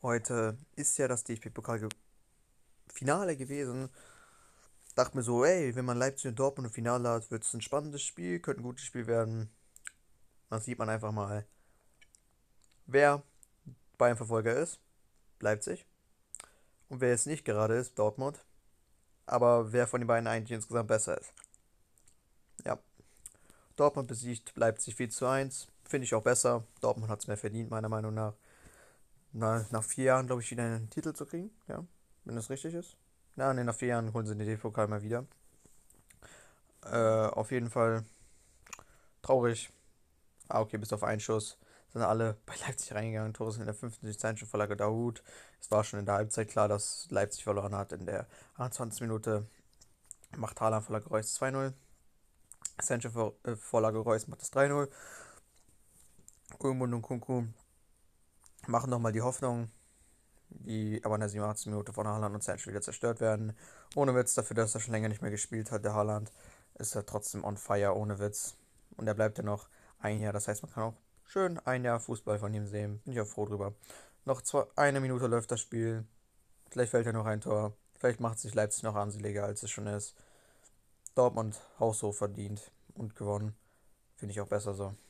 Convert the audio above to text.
Heute ist ja das DFB-Pokal-Finale gewesen. Dachte mir so, ey, wenn man Leipzig und Dortmund im Finale hat, wird es ein spannendes Spiel, könnte ein gutes Spiel werden. Dann sieht man einfach mal, wer Bayern-Verfolger ist. Leipzig. Und wer es nicht gerade ist, Dortmund. Aber wer von den beiden eigentlich insgesamt besser ist. Ja. Dortmund besiegt Leipzig 4 zu 1. Finde ich auch besser. Dortmund hat es mehr verdient, meiner Meinung nach na, nach vier Jahren, glaube ich, wieder einen Titel zu kriegen, ja, wenn das richtig ist. Na, nee, nach vier Jahren holen sie den DFB-Pokal mal wieder. Äh, auf jeden Fall traurig. Ah, okay, bis auf einen Schuss sind alle bei Leipzig reingegangen. Tore sind in der 50. Zeit schon Vorlage Daoud. Es war schon in der Halbzeit klar, dass Leipzig verloren hat. In der 28. Minute macht Haaland Vorlage Reus 2-0. Sancho äh, Vorlage Reus macht das 3-0. Ulmund und Kunku machen nochmal die Hoffnung, die aber in der 87. Minute von Haaland und Sancho wieder zerstört werden. Ohne Witz dafür, dass er schon länger nicht mehr gespielt hat, der Haaland, ist er trotzdem on fire, ohne Witz. Und er bleibt ja noch ein Jahr, das heißt, man kann auch schön ein Jahr Fußball von ihm sehen. Bin ich auch froh drüber. Noch zwei, eine Minute läuft das Spiel. Vielleicht fällt ja noch ein Tor. Vielleicht macht sich Leipzig noch armseliger, als es schon ist. Dortmund haushoch verdient und gewonnen. Finde ich auch besser so.